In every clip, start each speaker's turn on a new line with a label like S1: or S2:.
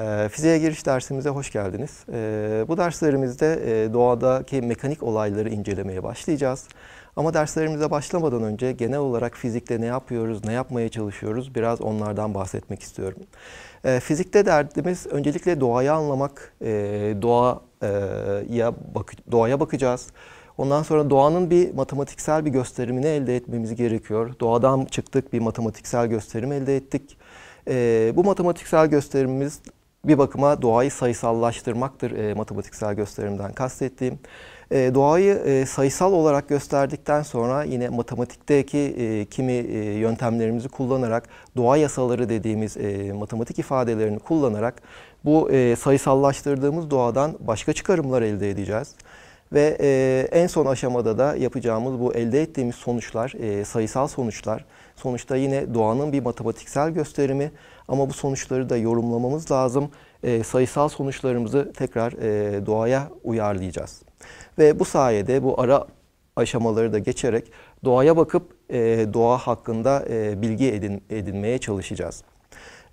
S1: Ee, fiziğe giriş dersimize hoş geldiniz. Ee, bu derslerimizde e, doğadaki mekanik olayları incelemeye başlayacağız. Ama derslerimize başlamadan önce genel olarak fizikte ne yapıyoruz, ne yapmaya çalışıyoruz biraz onlardan bahsetmek istiyorum. Ee, fizikte derdimiz öncelikle doğayı anlamak, e, doğaya, e, bak doğaya bakacağız. Ondan sonra doğanın bir matematiksel bir gösterimini elde etmemiz gerekiyor. Doğadan çıktık bir matematiksel gösterim elde ettik. E, bu matematiksel gösterimimiz bir bakıma doğayı sayısallaştırmaktır e, matematiksel gösterimden kastettiğim. E, doğayı e, sayısal olarak gösterdikten sonra yine matematikteki e, kimi e, yöntemlerimizi kullanarak doğa yasaları dediğimiz e, matematik ifadelerini kullanarak bu e, sayısallaştırdığımız doğadan başka çıkarımlar elde edeceğiz. Ve e, en son aşamada da yapacağımız bu elde ettiğimiz sonuçlar, e, sayısal sonuçlar, sonuçta yine doğanın bir matematiksel gösterimi ama bu sonuçları da yorumlamamız lazım. E, sayısal sonuçlarımızı tekrar e, doğaya uyarlayacağız. Ve bu sayede bu ara aşamaları da geçerek doğaya bakıp e, doğa hakkında e, bilgi edin, edinmeye çalışacağız.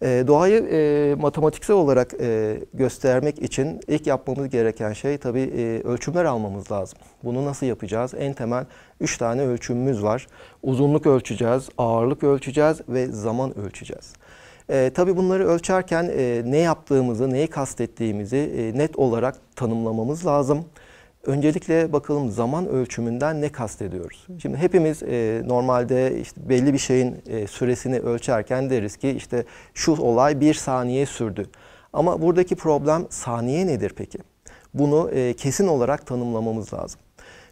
S1: Ee, doğayı e, matematiksel olarak e, göstermek için ilk yapmamız gereken şey tabii e, ölçümler almamız lazım. Bunu nasıl yapacağız? En temel üç tane ölçümümüz var. Uzunluk ölçeceğiz, ağırlık ölçeceğiz ve zaman ölçeceğiz. E, tabii bunları ölçerken e, ne yaptığımızı, neyi kastettiğimizi e, net olarak tanımlamamız lazım. Öncelikle bakalım zaman ölçümünden ne kastediyoruz? Şimdi hepimiz e, normalde işte belli bir şeyin e, süresini ölçerken deriz ki işte şu olay bir saniye sürdü. Ama buradaki problem saniye nedir peki? Bunu e, kesin olarak tanımlamamız lazım.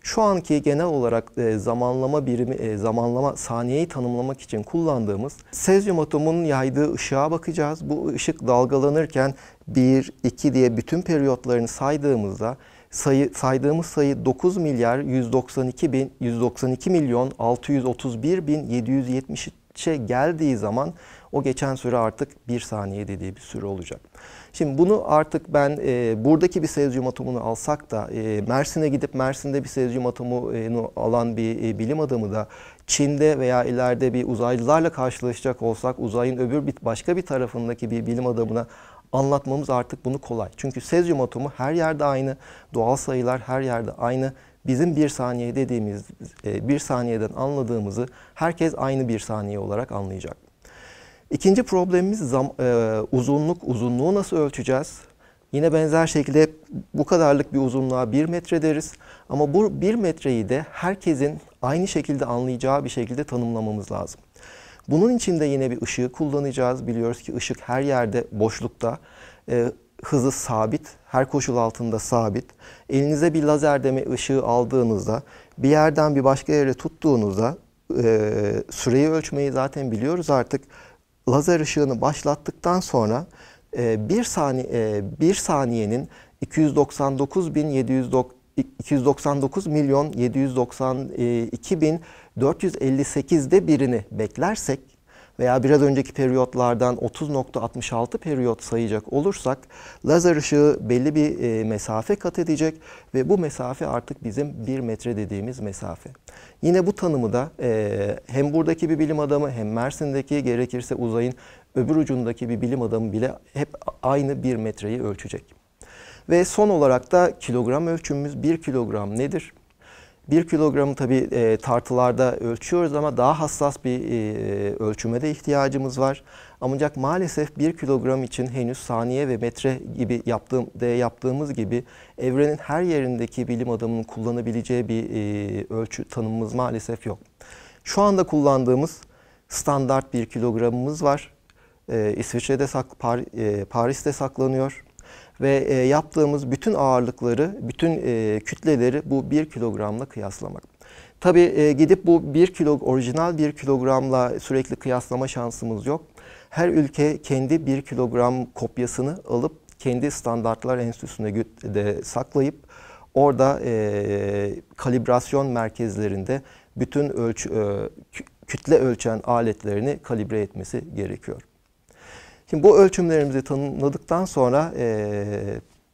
S1: Şu anki genel olarak e, zamanlama birimi e, zamanlama saniyeyi tanımlamak için kullandığımız sezyum atomunun yaydığı ışığa bakacağız. Bu ışık dalgalanırken 1 2 diye bütün periyotlarını saydığımızda sayı, saydığımız sayı 9 milyar 192 bin 192 milyon 631 bin 773'e geldiği zaman o geçen süre artık bir saniye dediği bir süre olacak. Şimdi bunu artık ben e, buradaki bir sezyum atomunu alsak da e, Mersin'e gidip Mersin'de bir sezyum atomunu alan bir e, bilim adamı da Çin'de veya ileride bir uzaylılarla karşılaşacak olsak uzayın öbür bir başka bir tarafındaki bir bilim adamına anlatmamız artık bunu kolay. Çünkü sezyum atomu her yerde aynı, doğal sayılar her yerde aynı. Bizim bir saniye dediğimiz e, bir saniyeden anladığımızı herkes aynı bir saniye olarak anlayacak. İkinci problemimiz zam, e, uzunluk, uzunluğu nasıl ölçeceğiz? Yine benzer şekilde bu kadarlık bir uzunluğa bir metre deriz. Ama bu bir metreyi de herkesin aynı şekilde anlayacağı bir şekilde tanımlamamız lazım. Bunun için de yine bir ışığı kullanacağız. Biliyoruz ki ışık her yerde boşlukta. E, hızı sabit, her koşul altında sabit. Elinize bir lazer deme ışığı aldığınızda, bir yerden bir başka yere tuttuğunuzda e, süreyi ölçmeyi zaten biliyoruz artık. Lazer ışığını başlattıktan sonra e, bir, sani, e, bir saniyenin 299.700 299 milyon 792 bin 458'de birini beklersek veya biraz önceki periyotlardan 30.66 periyot sayacak olursak lazer ışığı belli bir e, mesafe kat edecek ve bu mesafe artık bizim 1 metre dediğimiz mesafe. Yine bu tanımı da e, hem buradaki bir bilim adamı hem Mersin'deki gerekirse uzayın öbür ucundaki bir bilim adamı bile hep aynı 1 metreyi ölçecek. Ve son olarak da kilogram ölçümümüz 1 kilogram nedir? 1 kilogramı tabi e, tartılarda ölçüyoruz ama daha hassas bir e, ölçüme de ihtiyacımız var. Ancak maalesef 1 kilogram için henüz saniye ve metre gibi yaptığım, de yaptığımız gibi evrenin her yerindeki bilim adamının kullanabileceği bir e, ölçü tanımımız maalesef yok. Şu anda kullandığımız standart 1 kilogramımız var. E, İsviçre'de, sak, Par, e, Paris'te saklanıyor ve e, yaptığımız bütün ağırlıkları, bütün e, kütleleri bu 1 kilogramla kıyaslamak. Tabii e, gidip bu 1 kilo orijinal 1 kilogramla sürekli kıyaslama şansımız yok. Her ülke kendi 1 kilogram kopyasını alıp kendi standartlar enstitüsüne de saklayıp orada e, kalibrasyon merkezlerinde bütün ölçü, e, kütle ölçen aletlerini kalibre etmesi gerekiyor. Şimdi bu ölçümlerimizi tanımladıktan sonra e,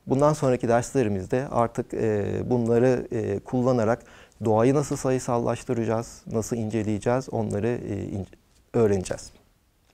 S1: bundan sonraki derslerimizde artık e, bunları e, kullanarak doğayı nasıl sayısallaştıracağız, nasıl inceleyeceğiz onları e, ince, öğreneceğiz.